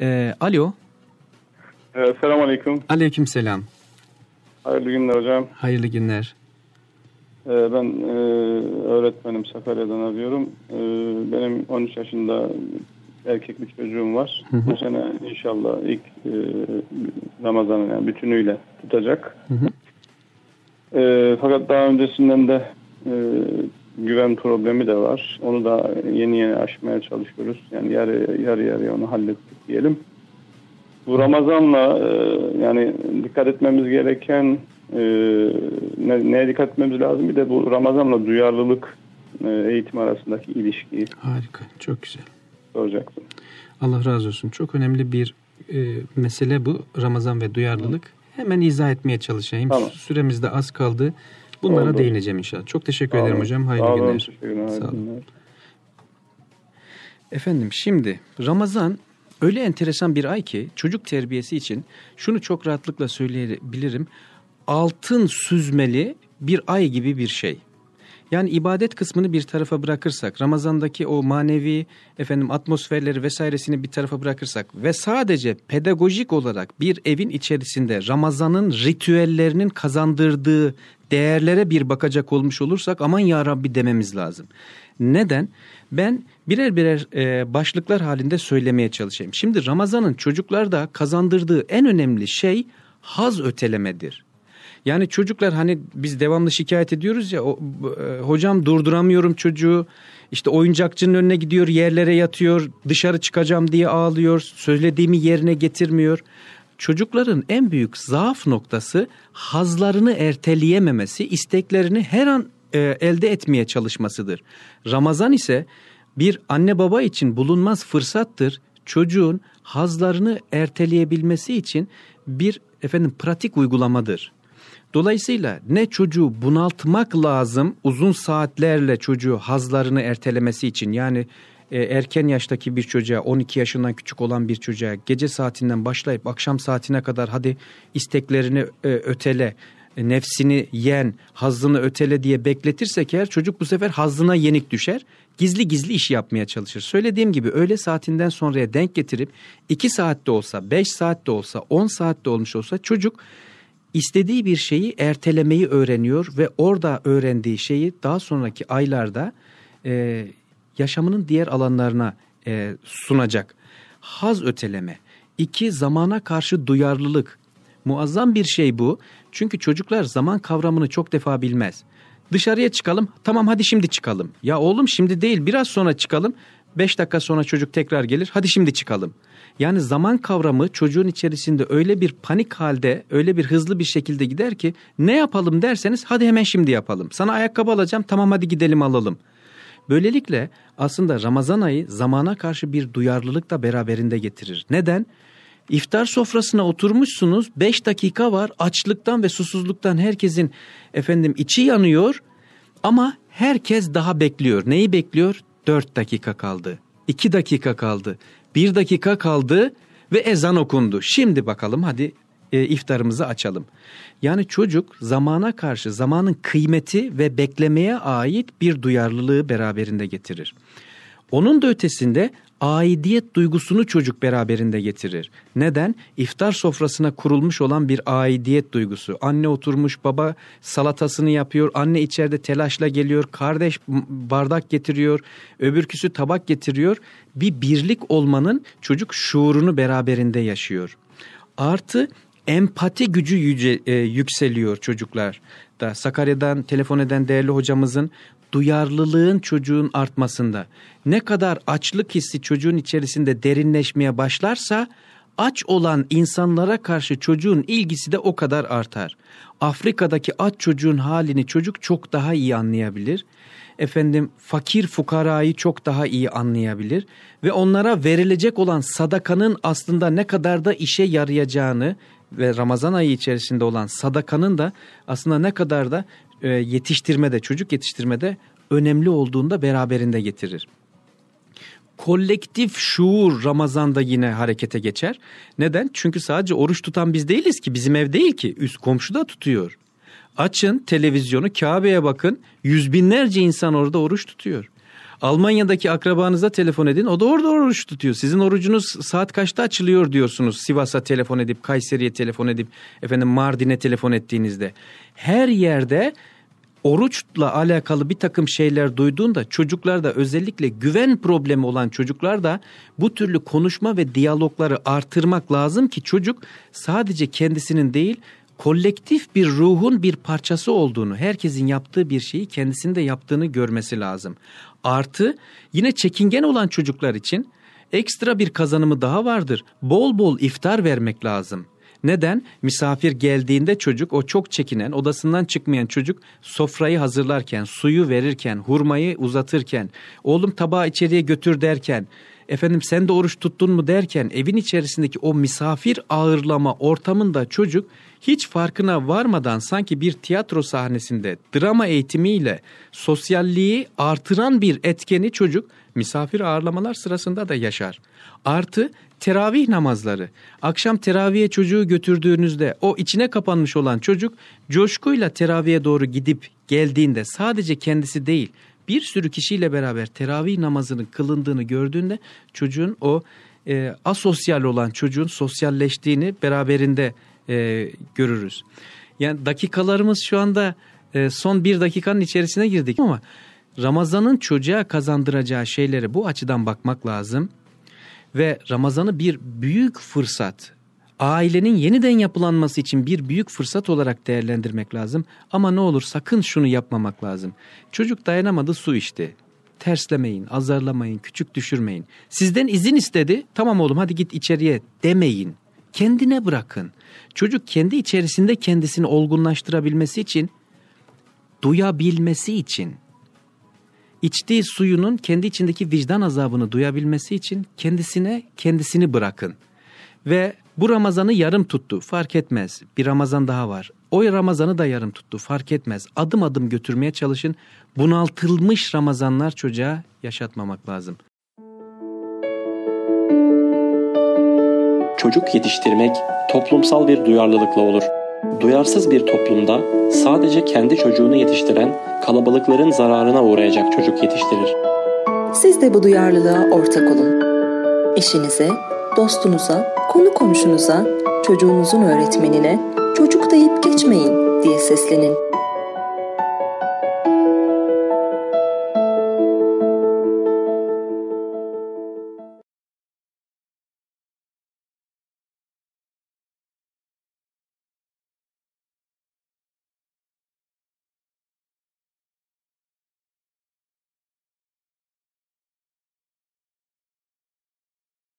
E, alo. E, ee, selam aleyküm. Aleyküm selam. Hayırlı günler hocam. Hayırlı günler. E, ben e, öğretmenim Sakarya'dan arıyorum. E, benim 13 yaşında erkek bir çocuğum var. Hı hı. Bu sene inşallah ilk e, Ramazan'ın yani bütünüyle tutacak. E, fakat daha öncesinden de e, güven problemi de var. Onu da yeni yeni aşmaya çalışıyoruz. Yani yarı yarı yarıya onu hallettik diyelim. Bu Ramazan'la e, yani dikkat etmemiz gereken e, ne, neye dikkat etmemiz lazım? Bir de bu Ramazan'la duyarlılık e, eğitim arasındaki ilişkiyi. Harika, çok güzel. Soracaktım. Allah razı olsun. Çok önemli bir e, mesele bu Ramazan ve duyarlılık. Hı. Hemen izah etmeye çalışayım. Tamam. Süremiz de az kaldı. Bunlara Oldu. değineceğim inşallah. Çok teşekkür ederim hocam. Hayırlı Sağ günler. Sağ olun. Efendim şimdi Ramazan öyle enteresan bir ay ki çocuk terbiyesi için şunu çok rahatlıkla söyleyebilirim. Altın süzmeli bir ay gibi bir şey. Yani ibadet kısmını bir tarafa bırakırsak, Ramazan'daki o manevi efendim atmosferleri vesairesini bir tarafa bırakırsak ve sadece pedagojik olarak bir evin içerisinde Ramazan'ın ritüellerinin kazandırdığı değerlere bir bakacak olmuş olursak aman ya Rabbi dememiz lazım. Neden? Ben birer birer e, başlıklar halinde söylemeye çalışayım. Şimdi Ramazan'ın çocuklarda kazandırdığı en önemli şey haz ötelemedir. Yani çocuklar hani biz devamlı şikayet ediyoruz ya o, e, hocam durduramıyorum çocuğu. İşte oyuncakçının önüne gidiyor, yerlere yatıyor, dışarı çıkacağım diye ağlıyor, söylediğimi yerine getirmiyor. Çocukların en büyük zaaf noktası hazlarını erteleyememesi, isteklerini her an e, elde etmeye çalışmasıdır. Ramazan ise bir anne baba için bulunmaz fırsattır. Çocuğun hazlarını erteleyebilmesi için bir efendim pratik uygulamadır. Dolayısıyla ne çocuğu bunaltmak lazım uzun saatlerle çocuğu hazlarını ertelemesi için yani e, erken yaştaki bir çocuğa 12 yaşından küçük olan bir çocuğa gece saatinden başlayıp akşam saatine kadar hadi isteklerini e, ötele e, nefsini yen, hazını ötele diye bekletirsek eğer çocuk bu sefer hazına yenik düşer. Gizli gizli iş yapmaya çalışır. Söylediğim gibi öğle saatinden sonraya denk getirip 2 saatte olsa, 5 saatte olsa, 10 saatte olmuş olsa çocuk istediği bir şeyi ertelemeyi öğreniyor ve orada öğrendiği şeyi daha sonraki aylarda e, yaşamının diğer alanlarına e, sunacak. Haz öteleme. İki, zamana karşı duyarlılık. Muazzam bir şey bu. Çünkü çocuklar zaman kavramını çok defa bilmez. Dışarıya çıkalım. Tamam hadi şimdi çıkalım. Ya oğlum şimdi değil biraz sonra çıkalım. 5 dakika sonra çocuk tekrar gelir. Hadi şimdi çıkalım. Yani zaman kavramı çocuğun içerisinde öyle bir panik halde, öyle bir hızlı bir şekilde gider ki ne yapalım derseniz hadi hemen şimdi yapalım. Sana ayakkabı alacağım. Tamam hadi gidelim alalım. Böylelikle aslında Ramazan ayı zamana karşı bir duyarlılık da beraberinde getirir. Neden? İftar sofrasına oturmuşsunuz 5 dakika var açlıktan ve susuzluktan herkesin efendim içi yanıyor ama herkes daha bekliyor. Neyi bekliyor? 4 dakika kaldı, 2 dakika kaldı, 1 dakika kaldı ve ezan okundu. Şimdi bakalım hadi e, iftarımızı açalım. Yani çocuk zamana karşı zamanın kıymeti ve beklemeye ait bir duyarlılığı beraberinde getirir. Onun da ötesinde aidiyet duygusunu çocuk beraberinde getirir. Neden? İftar sofrasına kurulmuş olan bir aidiyet duygusu. Anne oturmuş, baba salatasını yapıyor, anne içeride telaşla geliyor, kardeş bardak getiriyor, öbürküsü tabak getiriyor. Bir birlik olmanın çocuk şuurunu beraberinde yaşıyor. Artı empati gücü yüce, e, yükseliyor çocuklar da Sakarya'dan telefon eden değerli hocamızın duyarlılığın çocuğun artmasında. Ne kadar açlık hissi çocuğun içerisinde derinleşmeye başlarsa aç olan insanlara karşı çocuğun ilgisi de o kadar artar. Afrika'daki aç çocuğun halini çocuk çok daha iyi anlayabilir. Efendim fakir fukarayı çok daha iyi anlayabilir ve onlara verilecek olan sadakanın aslında ne kadar da işe yarayacağını ve Ramazan ayı içerisinde olan sadakanın da aslında ne kadar da e, yetiştirmede, çocuk yetiştirmede önemli olduğunda beraberinde getirir. Kolektif şuur Ramazan'da yine harekete geçer. Neden? Çünkü sadece oruç tutan biz değiliz ki. Bizim ev değil ki. Üst komşu da tutuyor. Açın televizyonu Kabe'ye bakın. Yüz binlerce insan orada oruç tutuyor. Almanya'daki akrabanıza telefon edin. O da orada oruç tutuyor. Sizin orucunuz saat kaçta açılıyor diyorsunuz. Sivas'a telefon edip, Kayseri'ye telefon edip, efendim Mardin'e telefon ettiğinizde. Her yerde oruçla alakalı bir takım şeyler duyduğunda çocuklarda özellikle güven problemi olan çocuklar da bu türlü konuşma ve diyalogları artırmak lazım ki çocuk sadece kendisinin değil kolektif bir ruhun bir parçası olduğunu, herkesin yaptığı bir şeyi kendisinin de yaptığını görmesi lazım. Artı yine çekingen olan çocuklar için ekstra bir kazanımı daha vardır. Bol bol iftar vermek lazım. Neden? Misafir geldiğinde çocuk o çok çekinen, odasından çıkmayan çocuk sofrayı hazırlarken, suyu verirken, hurmayı uzatırken, oğlum tabağı içeriye götür derken efendim sen de oruç tuttun mu derken evin içerisindeki o misafir ağırlama ortamında çocuk hiç farkına varmadan sanki bir tiyatro sahnesinde drama eğitimiyle sosyalliği artıran bir etkeni çocuk misafir ağırlamalar sırasında da yaşar. Artı teravih namazları. Akşam teraviye çocuğu götürdüğünüzde o içine kapanmış olan çocuk coşkuyla teraviye doğru gidip geldiğinde sadece kendisi değil bir sürü kişiyle beraber teravih namazının kılındığını gördüğünde çocuğun o e, asosyal olan çocuğun sosyalleştiğini beraberinde e, görürüz. Yani dakikalarımız şu anda e, son bir dakikanın içerisine girdik ama Ramazan'ın çocuğa kazandıracağı şeylere bu açıdan bakmak lazım. Ve Ramazan'ı bir büyük fırsat, ailenin yeniden yapılanması için bir büyük fırsat olarak değerlendirmek lazım. Ama ne olur sakın şunu yapmamak lazım. Çocuk dayanamadı su içti. Terslemeyin, azarlamayın, küçük düşürmeyin. Sizden izin istedi. Tamam oğlum hadi git içeriye demeyin. Kendine bırakın. Çocuk kendi içerisinde kendisini olgunlaştırabilmesi için, duyabilmesi için içtiği suyunun kendi içindeki vicdan azabını duyabilmesi için kendisine kendisini bırakın. Ve bu Ramazan'ı yarım tuttu fark etmez. Bir Ramazan daha var. O Ramazan'ı da yarım tuttu fark etmez. Adım adım götürmeye çalışın. Bunaltılmış Ramazanlar çocuğa yaşatmamak lazım. Çocuk yetiştirmek toplumsal bir duyarlılıkla olur. Duyarsız bir toplumda sadece kendi çocuğunu yetiştiren kalabalıkların zararına uğrayacak çocuk yetiştirir. Siz de bu duyarlılığa ortak olun. İşinize dostunuza, konu komşunuza, çocuğunuzun öğretmenine çocuk deyip geçmeyin diye seslenin.